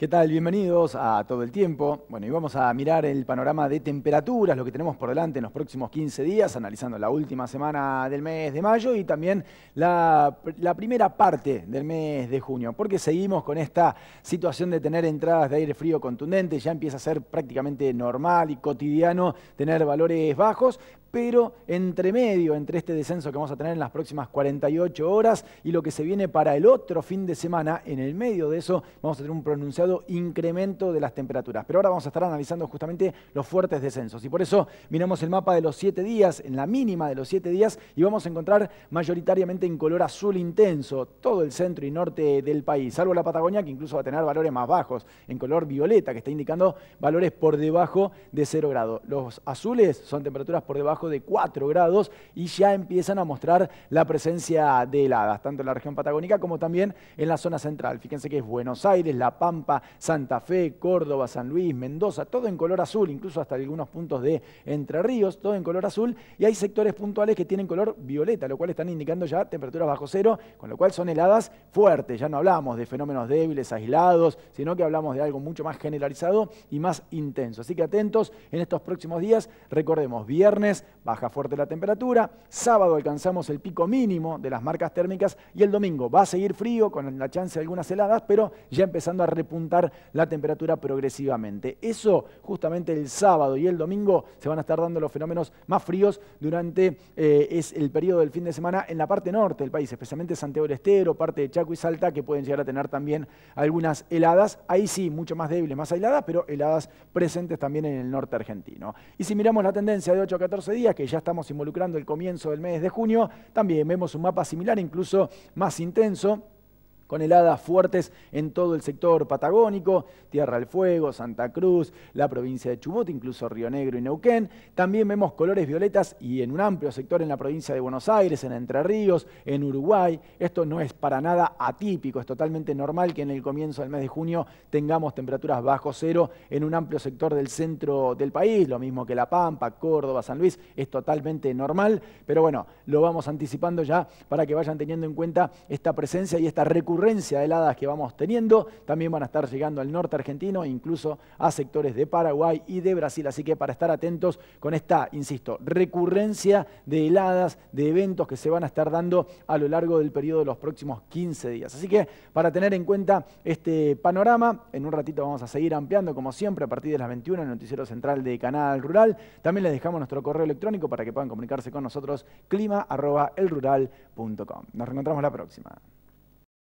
¿Qué tal? Bienvenidos a Todo el Tiempo. Bueno, y vamos a mirar el panorama de temperaturas, lo que tenemos por delante en los próximos 15 días, analizando la última semana del mes de mayo y también la, primera parte del mes de junio, porque seguimos con esta situación de tener entradas de aire frío contundente, ya empieza a ser prácticamente normal y cotidiano tener valores bajos, pero entre medio, entre este descenso que vamos a tener en las próximas 48 horas y lo que se viene para el otro fin de semana, en el medio de eso vamos a tener un pronunciado incremento de las temperaturas. Pero ahora vamos a estar analizando justamente los fuertes descensos y por eso miramos el mapa de los siete días, en la mínima de los siete días, y vamos a encontrar mayoritariamente en color azul intenso todo el centro y norte del país, salvo la Patagonia que incluso va a tener valores más bajos, en color violeta, que está indicando valores por debajo de cero grado. Los azules son temperaturas por debajo de 4 grados y ya empiezan a mostrar la presencia de heladas, tanto en la región patagónica como también en la zona central. Fíjense que es Buenos Aires, La Pampa, Santa Fe, Córdoba, San Luis, Mendoza, todo en color azul, incluso hasta algunos puntos de Entre Ríos, todo en color azul, y hay sectores puntuales que tienen color violeta, lo cual están indicando ya temperaturas bajo cero, con lo cual son heladas fuertes, ya no hablamos de fenómenos débiles, aislados, sino que hablamos de algo mucho más generalizado y más intenso. Así que atentos en estos próximos días, recordemos, viernes baja fuerte la temperatura, sábado alcanzamos el pico mínimo de las marcas térmicas y el domingo va a seguir frío con la chance de algunas heladas, pero ya empezando a repuntar la temperatura progresivamente. Eso justamente el sábado y el domingo se van a estar dando los fenómenos más fríos durante eh, es el periodo del fin de semana en la parte norte del país, especialmente Santiago del Estero, parte de Chaco y Salta, que pueden llegar a tener también algunas heladas. Ahí sí, mucho más débiles, más heladas, pero heladas presentes también en el norte argentino. Y si miramos la tendencia de 8 a 14 días, que ya estamos involucrando el comienzo del mes de junio, también vemos un mapa similar, incluso más intenso con heladas fuertes en todo el sector patagónico, Tierra del Fuego, Santa Cruz, la provincia de Chubut, incluso Río Negro y Neuquén. También vemos colores violetas y en un amplio sector en la provincia de Buenos Aires, en Entre Ríos, en Uruguay. Esto no es para nada atípico, es totalmente normal que en el comienzo del mes de junio tengamos temperaturas bajo cero en un amplio sector del centro del país, lo mismo que La Pampa, Córdoba, San Luis, es totalmente normal, pero bueno, lo vamos anticipando ya para que vayan teniendo en cuenta esta presencia y esta recurrencia recurrencia de heladas que vamos teniendo, también van a estar llegando al norte argentino, incluso a sectores de Paraguay y de Brasil. Así que para estar atentos con esta, insisto, recurrencia de heladas, de eventos que se van a estar dando a lo largo del periodo de los próximos 15 días. Así que para tener en cuenta este panorama, en un ratito vamos a seguir ampliando, como siempre, a partir de las 21 en el Noticiero Central de Canal Rural. También les dejamos nuestro correo electrónico para que puedan comunicarse con nosotros, clima.elrural.com. Nos reencontramos la próxima.